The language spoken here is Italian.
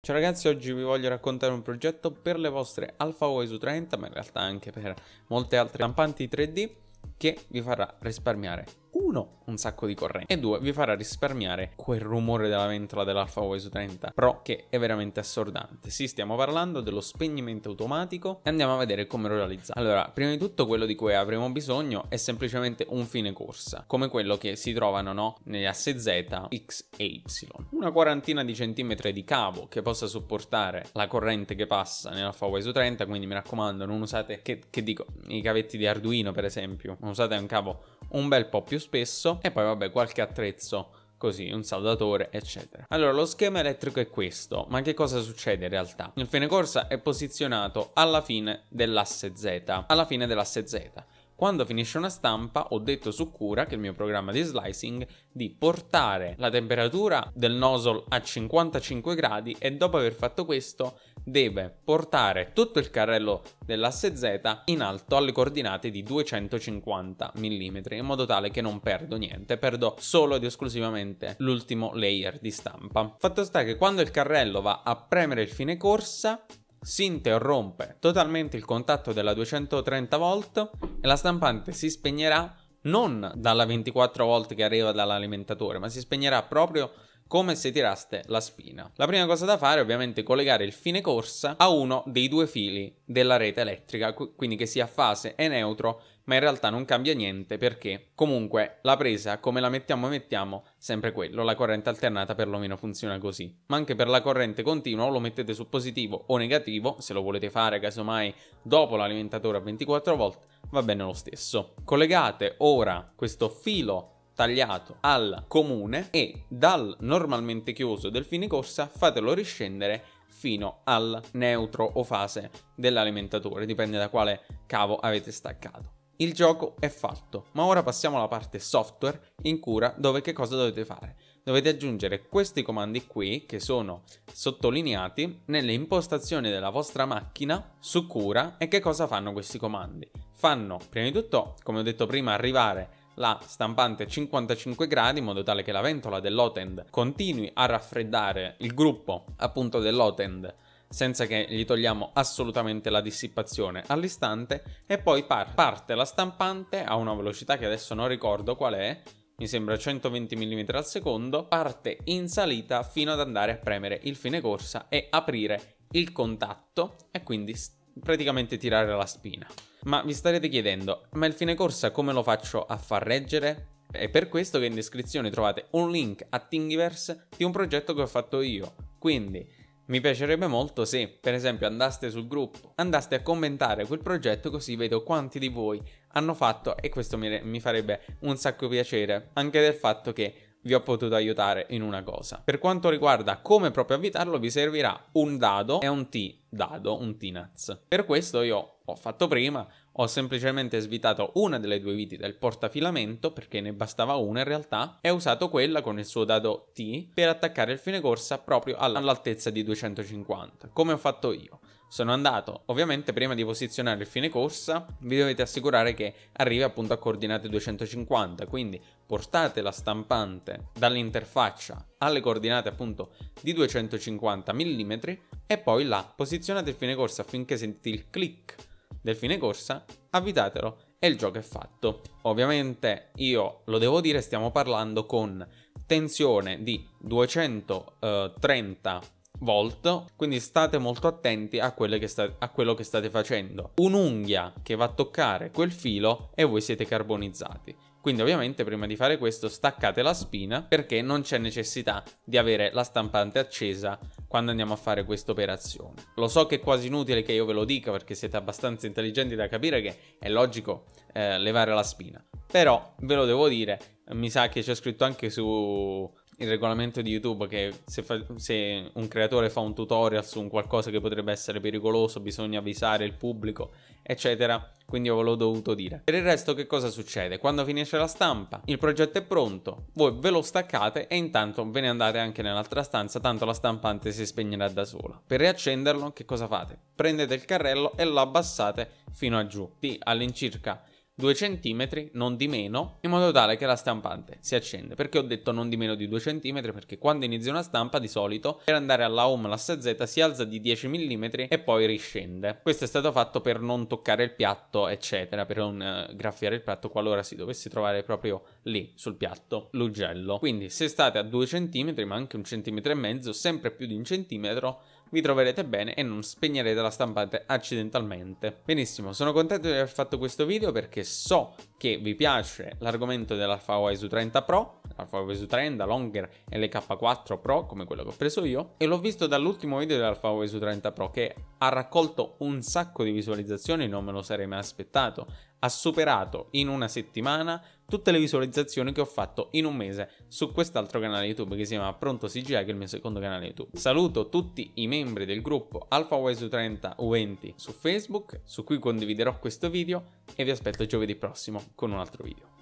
Ciao ragazzi, oggi vi voglio raccontare un progetto per le vostre AlphaWay su 30, ma in realtà anche per molte altre stampanti 3D che vi farà risparmiare uno, un sacco di corrente e due, vi farà risparmiare quel rumore della ventola dell'Alfa Voice 30 Pro che è veramente assordante. Sì, stiamo parlando dello spegnimento automatico e andiamo a vedere come lo realizza. Allora, prima di tutto quello di cui avremo bisogno è semplicemente un fine corsa, come quello che si trovano no, negli assi Z, X e Y. Una quarantina di centimetri di cavo che possa supportare la corrente che passa nell'Alfa Voice 30, quindi mi raccomando non usate, che, che dico, i cavetti di Arduino per esempio, non usate un cavo un bel po' più più spesso e poi vabbè qualche attrezzo così, un saldatore, eccetera. Allora, lo schema elettrico è questo, ma che cosa succede in realtà? Il fine corsa è posizionato alla fine dell'asse Z, alla fine dell'asse Z. Quando finisce una stampa ho detto su cura, che il mio programma di slicing, di portare la temperatura del nozzle a 55 gradi e dopo aver fatto questo deve portare tutto il carrello dell'asse Z in alto alle coordinate di 250 mm in modo tale che non perdo niente, perdo solo ed esclusivamente l'ultimo layer di stampa. Fatto sta che quando il carrello va a premere il fine corsa si interrompe totalmente il contatto della 230 volt e la stampante si spegnerà non dalla 24 volt che arriva dall'alimentatore, ma si spegnerà proprio come se tiraste la spina. La prima cosa da fare è ovviamente collegare il fine corsa a uno dei due fili della rete elettrica, quindi che sia fase e neutro ma in realtà non cambia niente perché comunque la presa come la mettiamo mettiamo sempre quello, la corrente alternata perlomeno funziona così, ma anche per la corrente continua lo mettete su positivo o negativo, se lo volete fare casomai dopo l'alimentatore a 24 volt va bene lo stesso. Collegate ora questo filo tagliato al comune e dal normalmente chiuso del fine corsa fatelo riscendere fino al neutro o fase dell'alimentatore, dipende da quale cavo avete staccato. Il gioco è fatto, ma ora passiamo alla parte software in cura dove che cosa dovete fare? Dovete aggiungere questi comandi qui che sono sottolineati nelle impostazioni della vostra macchina su cura e che cosa fanno questi comandi? Fanno prima di tutto, come ho detto prima, arrivare la stampante 55 gradi in modo tale che la ventola dell'hotend continui a raffreddare il gruppo appunto dell'hotend senza che gli togliamo assolutamente la dissipazione all'istante e poi par parte la stampante a una velocità che adesso non ricordo qual è mi sembra 120 mm al secondo, parte in salita fino ad andare a premere il fine corsa e aprire il contatto e quindi praticamente tirare la spina. Ma vi starete chiedendo, ma il fine corsa come lo faccio a far reggere? È per questo che in descrizione trovate un link a Thingiverse di un progetto che ho fatto io. Quindi mi piacerebbe molto se, per esempio, andaste sul gruppo, andaste a commentare quel progetto così vedo quanti di voi hanno fatto e questo mi, mi farebbe un sacco piacere anche del fatto che vi ho potuto aiutare in una cosa. Per quanto riguarda come proprio avvitarlo, vi servirà un dado e un T-dado, un T-nuts. Per questo io ho fatto prima ho semplicemente svitato una delle due viti del portafilamento perché ne bastava una in realtà e ho usato quella con il suo dado T per attaccare il fine corsa proprio all'altezza di 250, come ho fatto io. Sono andato, ovviamente prima di posizionare il fine corsa vi dovete assicurare che arrivi appunto a coordinate 250, quindi portate la stampante dall'interfaccia alle coordinate appunto di 250 mm e poi la posizionate il fine corsa affinché sentite il click fine Corsa, avvitatelo e il gioco è fatto. Ovviamente io lo devo dire, stiamo parlando con tensione di 230 volt, quindi state molto attenti a, che sta a quello che state facendo. Un'unghia che va a toccare quel filo e voi siete carbonizzati. Quindi ovviamente prima di fare questo staccate la spina perché non c'è necessità di avere la stampante accesa quando andiamo a fare questa operazione. Lo so che è quasi inutile che io ve lo dica perché siete abbastanza intelligenti da capire che è logico eh, levare la spina, però ve lo devo dire, mi sa che c'è scritto anche su il regolamento di YouTube che se, fa, se, un creatore fa un tutorial su un qualcosa che potrebbe essere pericoloso bisogna avvisare il pubblico, eccetera. Quindi io ve l'ho dovuto dire. Per il resto che cosa succede? Quando finisce la stampa, il progetto è pronto, voi ve lo staccate e intanto ve ne andate anche nell'altra stanza, tanto la stampante si spegnerà da sola. Per riaccenderlo, che cosa fate? Prendete il carrello e lo abbassate fino a giù, di all'incirca 2 cm, non di meno, in modo tale che la stampante si accende. Perché ho detto non di meno di 2 cm? Perché quando inizia una stampa, di solito, per andare alla home l'asse Z si alza di 10 mm e poi riscende. Questo è stato fatto per non toccare il piatto, eccetera, per non uh, graffiare il piatto qualora si dovesse trovare proprio lì, sul piatto, l'ugello. Quindi se state a 2 cm, ma anche un centimetro e mezzo, sempre più di un centimetro, vi troverete bene e non spegnerete la stampante accidentalmente. Benissimo, sono contento di aver fatto questo video perché so che vi piace l'argomento dell'Alpha Huawei su 30 Pro l'Alpha OS 30 Longer e l'EK4 Pro come quello che ho preso io e l'ho visto dall'ultimo video dell'Alpha OS 30 Pro che ha raccolto un sacco di visualizzazioni, non me lo sarei mai aspettato, ha superato in una settimana tutte le visualizzazioni che ho fatto in un mese su quest'altro canale YouTube che si chiama Pronto CGI che è il mio secondo canale YouTube. Saluto tutti i membri del gruppo AlphaWise 30 U20 su Facebook su cui condividerò questo video e vi aspetto giovedì prossimo con un altro video.